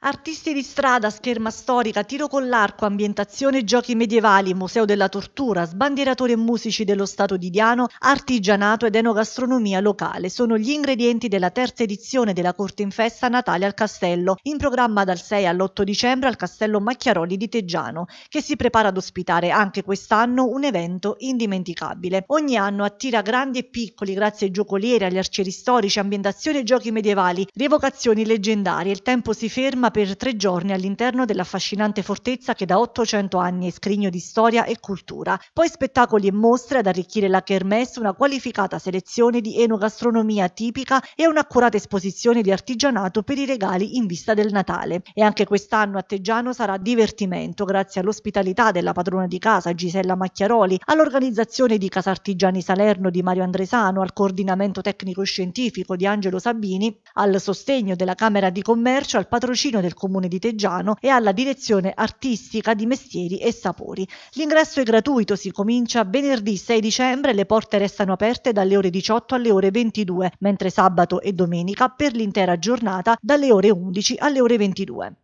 Artisti di strada, scherma storica, tiro con l'arco, ambientazione, giochi medievali, museo della tortura, sbandieratori e musici dello Stato di Diano, artigianato ed enogastronomia locale sono gli ingredienti della terza edizione della Corte in Festa Natale al Castello, in programma dal 6 all'8 dicembre al Castello Macchiaroli di Teggiano, che si prepara ad ospitare anche quest'anno un evento indimenticabile. Ogni anno attira grandi e piccoli grazie ai giocolieri, agli arcieri storici, ambientazione e giochi medievali, rievocazioni leggendarie. Il tempo si ferma soggiorna per tre giorni all'interno dell'affascinante fortezza che da 800 anni è scrigno di storia e cultura. Poi spettacoli e mostre ad arricchire la Kermesse, una qualificata selezione di enogastronomia tipica e un'accurata esposizione di artigianato per i regali in vista del Natale. E anche quest'anno a Teggiano sarà divertimento grazie all'ospitalità della padrona di casa Gisella Macchiaroli, all'organizzazione di Casartigiani Salerno di Mario Andresano, al coordinamento tecnico-scientifico di Angelo Sabini, al sostegno della Camera di Commercio, al patrocinio Trentino del comune di Teggiano e alla direzione artistica di Mestieri e Sapori. L'ingresso è gratuito, si comincia venerdì 6 dicembre, le porte restano aperte dalle ore 18 alle ore 22, mentre sabato e domenica per l'intera giornata dalle ore 11 alle ore 22.